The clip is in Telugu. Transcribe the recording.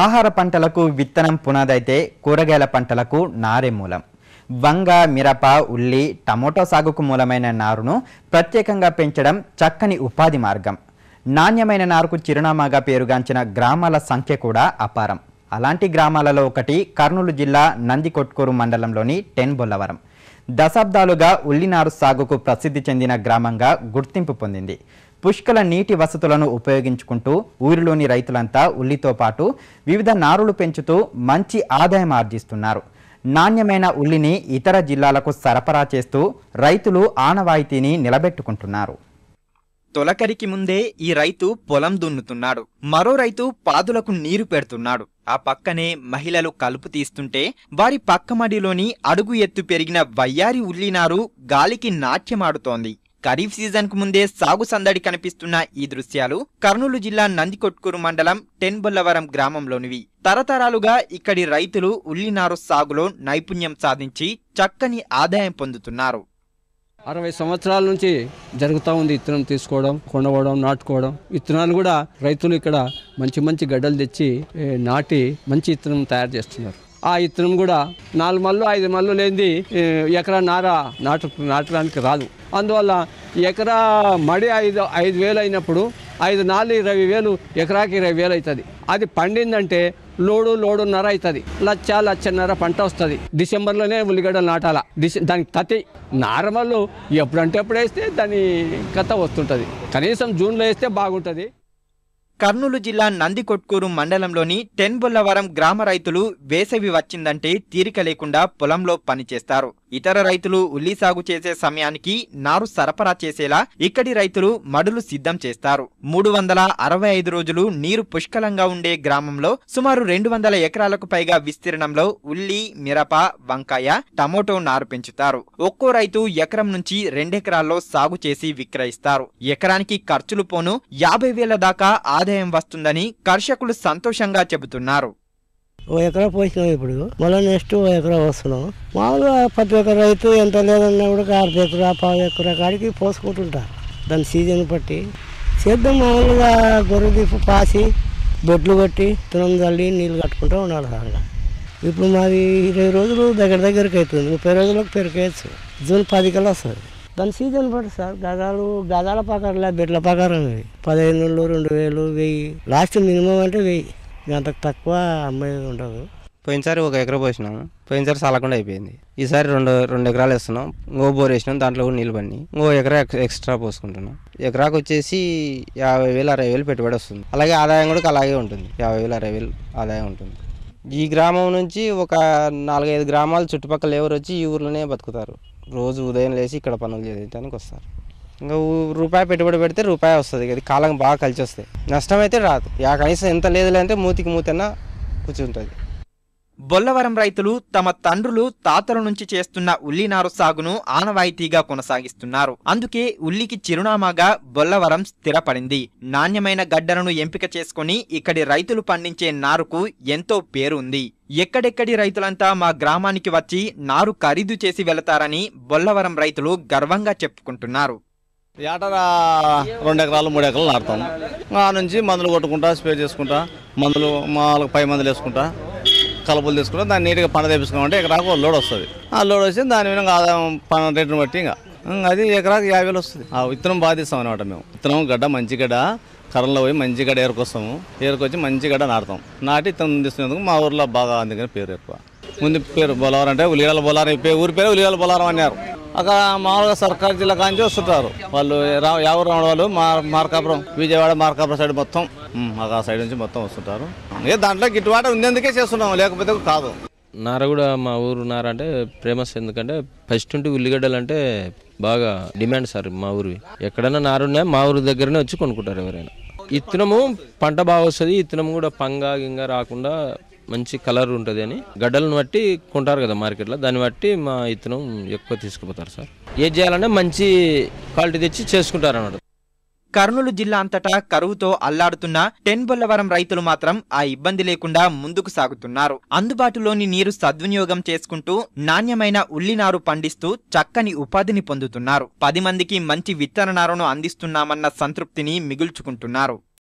ఆహార పంటలకు విత్తనం పునాదైతే కూరగాయల పంటలకు నారే మూలం వంగ మిరప ఉల్లి టమోటో సాగుకు మూలమైన నారును ప్రత్యేకంగా పెంచడం చక్కని ఉపాధి మార్గం నాణ్యమైన నారుకు చిరునామాగా పేరుగాంచిన గ్రామాల సంఖ్య కూడా అపారం అలాంటి గ్రామాలలో ఒకటి కర్నూలు జిల్లా నందికొట్కూరు మండలంలోని టెన్ బొల్లవరం దశాబ్దాలుగా ఉల్లినారు సాగుకు ప్రసిద్ధి చెందిన గ్రామంగా గుర్తింపు పొందింది పుష్కల నీటి వసతులను ఉపయోగించుకుంటూ ఊరిలోని రైతులంతా ఉల్లితో పాటు వివిధ నారులు పెంచుతూ మంచి ఆదాయం ఆర్జిస్తున్నారు నాణ్యమైన ఉల్లిని ఇతర జిల్లాలకు సరఫరా చేస్తూ రైతులు ఆనవాయితీని నిలబెట్టుకుంటున్నారు తొలకరికి ముందే ఈ రైతు పొలం దున్నుతున్నాడు మరో రైతు పాదులకు నీరు పెడుతున్నాడు ఆ పక్కనే మహిళలు కలుపు తీస్తుంటే వారి పక్కమడిలోని అడుగు ఎత్తు పెరిగిన వయ్యారి ఉల్లినారు గాలికి నాట్యమాడుతోంది ఖరీఫ్ సీజన్కు ముందే సాగు సందడి కనిపిస్తున్న ఈ దృశ్యాలు కర్నూలు జిల్లా నందికొట్కూరు మండలం టెన్బొల్లవరం గ్రామంలోనివి తరతరాలుగా ఇక్కడి రైతులు ఉల్లినారు సాగులో నైపుణ్యం సాధించి చక్కని ఆదాయం పొందుతున్నారు అరవై సంవత్సరాల నుంచి జరుగుతూ ఉంది విత్తనం తీసుకోవడం కొండవడం నాటుకోవడం విత్తనాలు కూడా రైతులు ఇక్కడ మంచి మంచి గడ్డలు తెచ్చి నాటి మంచి విత్తనం తయారు చేస్తున్నారు ఆ ఇత్తనం కూడా నాలుగు మళ్ళు ఐదు మళ్ళు లేనిది ఎకరా నార నాటు నాటడానికి రాదు అందువల్ల ఎకరా మడి ఐదు ఐదు వేలు అయినప్పుడు ఐదు నాలుగు ఇరవై వేలు ఎకరాకి ఇరవై వేలు అవుతుంది అది పండిందంటే లోడు లోడున్నర అవుతుంది లచ్చ లచ్చన్నర పంట వస్తుంది డిసెంబర్లోనే ఉల్లిగడ్డలు నాటాల డిసె దానికి తతి నార్మల్ ఎప్పుడంటే ఎప్పుడు వేస్తే దాని కథ వస్తుంటుంది కనీసం జూన్లో వేస్తే బాగుంటుంది కర్నూలు జిల్లా నందికొట్కూరు మండలంలోని టెన్బుల్లవరం గ్రామ రైతులు వేసవి వచ్చిందంటే తీరిక లేకుండా పొలంలో పనిచేస్తారు ఇతర రైతులు ఉల్లి సాగు చేసే సమయానికి నారు సరఫరా చేసేలా ఇక్కడి రైతులు మడులు సిద్ధం చేస్తారు మూడు వందల అరవై ఐదు రోజులు నీరు పుష్కలంగా ఉండే గ్రామంలో సుమారు రెండు వందల ఎకరాలకు పైగా విస్తీర్ణంలో ఉల్లి మిరప వంకాయ టమోటో నారు పెంచుతారు ఒక్కో రైతు ఎకరం నుంచి రెండెకరాల్లో సాగు చేసి విక్రయిస్తారు ఎకరానికి ఖర్చులు పోను యాభై వేల దాకా ఆదాయం వస్తుందని కర్షకులు సంతోషంగా చెబుతున్నారు ఓ ఎకరా పోసినాం ఇప్పుడు మళ్ళీ నెక్స్ట్ ఓ ఎకరా వస్తున్నాం మామూలుగా పది ఎకరా రైతు ఎంత లేదన్నా కూడా అర్ధ ఎకరా పావు ఎకరా కాడికి పోసుకుంటుంటారు దాని సీజన్ బట్టి సేద్యం మామూలుగా గొర్రె గొర్రెదీపు పాసి బొడ్లు కొట్టి తులం చల్లి నీళ్ళు కట్టుకుంటూ ఉండాలి సార్ ఇప్పుడు మాది ఇరవై రోజులు దగ్గర దగ్గరికి అవుతుంది ముప్పై రోజులకు పెరికేయచ్చు జూన్ పది కల్లా వస్తుంది దాని సీజన్ బట్టి సార్ గదాలు గదాల ప్రకారంలే బిడ్డల ప్రకారం ఇవి పదిహేను వందలు రెండు వేలు వెయ్యి లాస్ట్ మినిమం అంటే వెయ్యి అంతకు తక్కువ అమ్మాయి ఉండదు పోయినసారి ఒక ఎకరా పోసినాము పోయినసారి చాలకుండా అయిపోయింది ఈసారి రెండు రెండు ఎకరాలు వేస్తున్నాం ఇంకో బోర్ వేసినాం దాంట్లో కూడా నీళ్ళు పండి ఇంకో ఎకరా ఎక్స్ట్రా పోసుకుంటున్నాం ఎకరాకు వచ్చేసి యాభై వేలు అరవై వేలు పెట్టుబడి వస్తుంది అలాగే ఆదాయం కూడా అలాగే ఉంటుంది యాభై వేలు అరవై వేలు ఆదాయం ఉంటుంది ఈ గ్రామం నుంచి ఒక నాలుగైదు గ్రామాలు చుట్టుపక్కల ఎవరు వచ్చి ఈ ఊర్లోనే బతుకుతారు రోజు ఉదయం లేచి ఇక్కడ పనులు చేయడానికి వస్తారు ఇంకా రూపాయి పెట్టుబడి పెడితే రూపాయి వస్తుంది అది కాలం బాగా కలిసి వస్తాయి నష్టం అయితే రాదు యా కనీసం ఎంత లేదులే అంటే మూతికి మూతన్నా కూర్చుంటుంది బొల్లవరం రైతులు తమ తండ్రులు తాతల నుంచి చేస్తున్న ఉల్లినారు సాగును ఆనవాయితీగా కొనసాగిస్తున్నారు అందుకే ఉల్లికి చిరునామాగా బొల్లవరం స్థిరపడింది నాణ్యమైన గడ్డలను ఎంపిక చేసుకుని ఇక్కడి రైతులు పండించే నారుకు ఎంతో పేరు ఉంది ఎక్కడెక్కడి రైతులంతా మా గ్రామానికి వచ్చి నారు ఖరీదు చేసి వెళతారని బొల్లవరం రైతులు గర్వంగా చెప్పుకుంటున్నారు ఏటరా రెండు ఎకరాలు మూడు ఎకరాలు నాటుతాం ఆ నుంచి మందులు కొట్టుకుంటా స్ప్రే చేసుకుంటా మందులు మాలకు పై మందులు వేసుకుంటా కలుపులు తీసుకుంటే దాన్ని నీట్గా పంట తెప్పించుకోమంటే ఎకరాకు ఒక లోడ్ వస్తుంది ఆ లోడ్ వచ్చి దాని విధంగా ఆదాయం పన రేటును బట్టి ఇంకా అది ఎకరాకు యాభై వస్తుంది ఆ విత్తనం బాధిస్తాం అనమాట మేము విత్తనం గడ్డ మంచి గడ్డ కర్రలో పోయి మంచి గడ్డ ఏరుకొస్తాము ఏరుకొచ్చి మంచి గడ్డ నాటుతాం నాటి ఇతను తీసుకునేందుకు మా ఊర్లో బాగా అందుకని పేరు ఎక్కువ ముందు పేరు బొలవరం అంటే ఉలిగల బొలారం ఊరి పేరు ఉలిగల బొలారం అన్నారు అక్కడ మామూలుగా సర్కారు జిల్లా కాంచి వస్తుంటారు వాళ్ళు ఎవరు రావడం వాళ్ళు మా మార్కాపురం విజయవాడ మార్కాపురం సైడ్ మొత్తం మాకు ఆ సైడ్ నుంచి మొత్తం వస్తుంటారు ఏ దాంట్లో గిట్టుబాటు ఉందేందుకే చేస్తున్నాం లేకపోతే కాదు నార కూడా మా ఊరు నార అంటే ఫేమస్ ఎందుకంటే ఫస్ట్ ఉంటే ఉల్లిగడ్డలు అంటే బాగా డిమాండ్ సార్ మా ఊరివి ఎక్కడైనా ఉన్నాయి మా ఊరి దగ్గరనే వచ్చి కొనుక్కుంటారు ఎవరైనా ఇత్తనము పంట బాగా వస్తుంది ఇత్తనం కూడా పంగా గింగ రాకుండా మంచి కలర్ ఉంటుంది అని గడ్డలను బట్టి కొంటారు కదా మార్కెట్లో దాన్ని బట్టి మా ఇతను ఎక్కువ తీసుకుపోతారు సార్ ఏం చేయాలంటే మంచి క్వాలిటీ తెచ్చి చేసుకుంటారు అన్నమాట కర్నూలు జిల్లా అంతటా కరువుతో అల్లాడుతున్న టెన్ బొల్లవరం రైతులు మాత్రం ఆ ఇబ్బంది లేకుండా ముందుకు సాగుతున్నారు అందుబాటులోని నీరు సద్వినియోగం చేసుకుంటూ నాణ్యమైన ఉల్లినారు పండిస్తూ చక్కని ఉపాధిని పొందుతున్నారు పది మందికి మంచి విత్తన అందిస్తున్నామన్న సంతృప్తిని మిగుల్చుకుంటున్నారు